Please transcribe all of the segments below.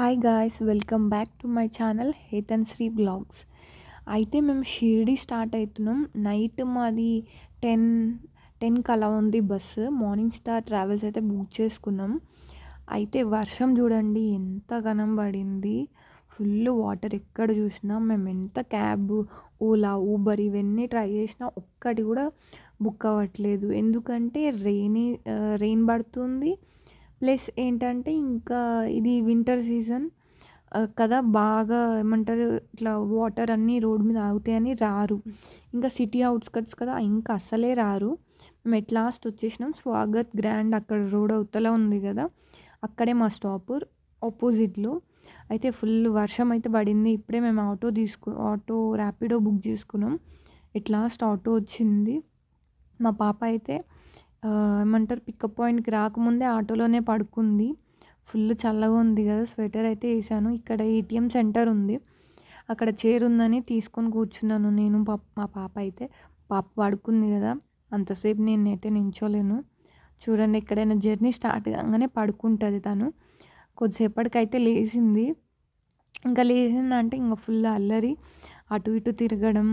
hi guys welcome back to my channel Hethan Sri blogs అయితే మేము Shirdi start అవుతున్నాం నైట్ మాది టెన్ టెన్కి అలా ఉంది బస్సు మార్నింగ్ స్టార్ ట్రావెల్స్ అయితే బుక్ చేసుకున్నాం అయితే వర్షం చూడండి ఎంత ఘనం పడింది ఫుల్ వాటర్ ఎక్కడ చూసినా మేము ఎంత క్యాబ్ ఓలా ఊబర్ ఇవన్నీ ట్రై చేసినా ఒక్కటి కూడా బుక్ అవ్వట్లేదు ఎందుకంటే రెయిన్ రెయిన్ పడుతుంది ప్లస్ ఏంటంటే ఇంకా ఇది వింటర్ సీజన్ కదా బాగా ఏమంటారు ఇట్లా వాటర్ అన్నీ రోడ్ మీద ఆగుతాయని రారు ఇంకా సిటీ అవుట్స్కట్స్ కదా ఇంకా అస్సలే రారు మేము ఎట్ లాస్ట్ వచ్చేసినాం స్వాగత్ గ్రాండ్ అక్కడ రోడ్ అవతల ఉంది కదా అక్కడే మా స్టాప్ ఆపోజిట్లో అయితే ఫుల్ వర్షం అయితే పడింది ఇప్పుడే మేము ఆటో తీసుకు ఆటో ర్యాపిడో బుక్ చేసుకున్నాం ఎట్ లాస్ట్ ఆటో వచ్చింది మా పాప అయితే ఏమంటారు పికప్ పాయింట్కి రాకముందే ఆటోలోనే పడుకుంది ఫుల్ చల్లగా ఉంది కదా స్వెటర్ అయితే వేసాను ఇక్కడ ఏటీఎం సెంటర్ ఉంది అక్కడ చైర్ ఉందని తీసుకొని కూర్చున్నాను నేను పాప మా పాప అయితే పాప పడుకుంది కదా అంతసేపు నేనైతే నించోలేను చూడండి ఎక్కడైనా జర్నీ స్టార్ట్ కాగానే పడుకుంటుంది తను కొద్దిసేపటికైతే లేచింది ఇంకా లేచిందంటే ఇంకా ఫుల్ అల్లరి అటు ఇటు తిరగడం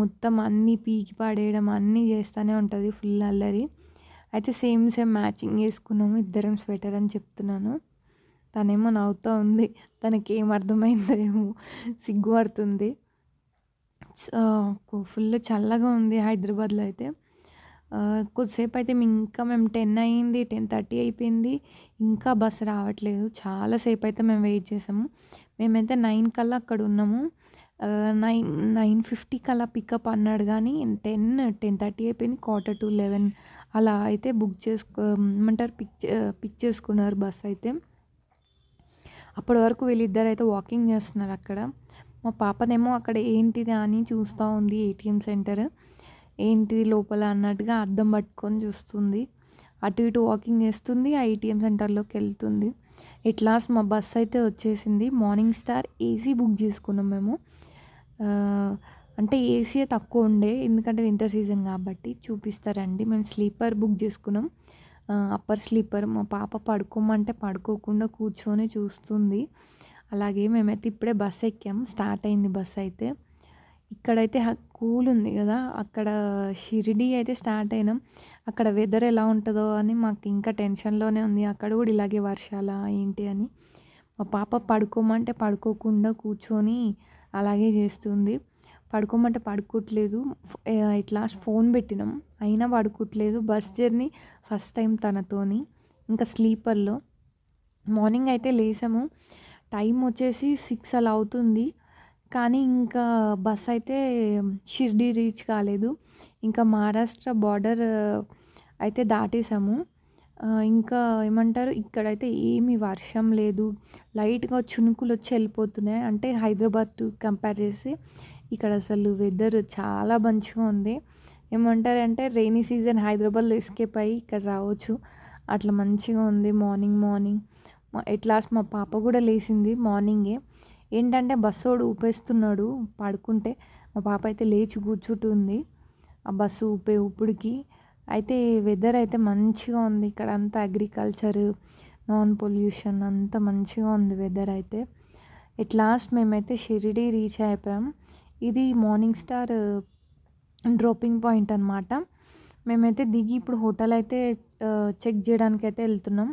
మొత్తం అన్నీ పీకి పడేయడం అన్నీ చేస్తూనే ఉంటుంది ఫుల్ అల్లరి అయితే సేమ్ సేమ్ మ్యాచింగ్ వేసుకున్నాము ఇద్దరం స్వెటర్ అని చెప్తున్నాను తనేమో నవ్వుతూ ఉంది తనకి ఏం అర్థమైందో ఏమో సిగ్గుపడుతుంది ఫుల్ చల్లగా ఉంది హైదరాబాద్లో అయితే కొద్దిసేపు అయితే ఇంకా మేము టెన్ అయింది టెన్ థర్టీ అయిపోయింది ఇంకా బస్సు రావట్లేదు చాలాసేపు అయితే మేము వెయిట్ చేసాము మేమైతే నైన్ కల్లా అక్కడ ఉన్నాము నైన్ నైన్ ఫిఫ్టీకి అలా పికప్ అన్నాడు కానీ టెన్ టెన్ థర్టీ అయిపోయింది క్వార్టర్ టు లెవెన్ అలా అయితే బుక్ చేసుకో పిక్ పిక్ చేసుకున్నారు బస్ అయితే అప్పటి వరకు వీళ్ళిద్దరు అయితే వాకింగ్ చేస్తున్నారు అక్కడ మా పాపనేమో అక్కడ ఏంటిది అని చూస్తూ ఉంది ఏటీఎం సెంటర్ ఏంటిది లోపల అన్నట్టుగా అర్థం పట్టుకొని చూస్తుంది అటు ఇటు వాకింగ్ చేస్తుంది ఆ ఏటీఎం సెంటర్లోకి వెళ్తుంది ఎట్ లాస్ట్ మా బస్ అయితే వచ్చేసింది మార్నింగ్ స్టార్ ఏసీ బుక్ చేసుకున్నాం మేము అంటే ఏసీయే తక్కువ ఉండే ఎందుకంటే వింటర్ సీజన్ కాబట్టి చూపిస్తారండి మేము స్లీపర్ బుక్ చేసుకున్నాం అప్పర్ స్లీపర్ మా పాప పడుకోమంటే పడుకోకుండా కూర్చొని చూస్తుంది అలాగే మేమైతే ఇప్పుడే బస్ ఎక్కాం స్టార్ట్ అయింది బస్ అయితే ఇక్కడైతే కూల్ ఉంది కదా అక్కడ షిరిడి అయితే స్టార్ట్ అయినాం అక్కడ వెదర్ ఎలా ఉంటుందో అని మాకు ఇంకా టెన్షన్లోనే ఉంది అక్కడ కూడా ఇలాగే వర్షాలా ఏంటి అని మా పాప పడుకోమంటే పడుకోకుండా కూర్చొని అలాగే చేస్తుంది పడుకోమంటే పడుకోవట్లేదు ఇట్లా ఫోన్ పెట్టినాం అయినా పడుకోవట్లేదు బస్ జర్నీ ఫస్ట్ టైం తనతోని ఇంకా స్లీపర్లో మార్నింగ్ అయితే లేసాము టైం వచ్చేసి సిక్స్ అలా అవుతుంది కానీ ఇంకా బస్ అయితే షిర్డీ రీచ్ కాలేదు ఇంకా మహారాష్ట్ర బార్డర్ అయితే దాటేసాము ఇంకా ఏమంటారు ఇక్కడైతే ఏమి వర్షం లేదు లైట్గా చునుకులు వచ్చి వెళ్ళిపోతున్నాయి అంటే హైదరాబాద్ టు కంపేర్ చేసి ఇక్కడ అసలు వెదర్ చాలా మంచిగా ఉంది ఏమంటారంటే రెయినీ సీజన్ హైదరాబాద్లో ఎస్కేప్ అయ్యి ఇక్కడ రావచ్చు అట్లా మంచిగా ఉంది మార్నింగ్ మార్నింగ్ ఎట్ లాస్ట్ మా పాప కూడా లేచింది మార్నింగే ఏంటంటే బస్సోడు ఊపేస్తున్నాడు పడుకుంటే మా పాప అయితే లేచి కూర్చుంటుంది ఆ బస్సు ఊపే ఊపిడికి అయితే వెదర్ అయితే మంచిగా ఉంది ఇక్కడ అంతా అగ్రికల్చర్ నాన్ పొల్యూషన్ అంతా మంచిగా ఉంది వెదర్ అయితే ఎట్ లాస్ట్ మేమైతే షిరిడి రీచ్ అయిపోయాం ఇది మార్నింగ్ స్టార్ డ్రాపింగ్ పాయింట్ అనమాట మేమైతే దిగి ఇప్పుడు హోటల్ అయితే చెక్ చేయడానికి అయితే వెళ్తున్నాం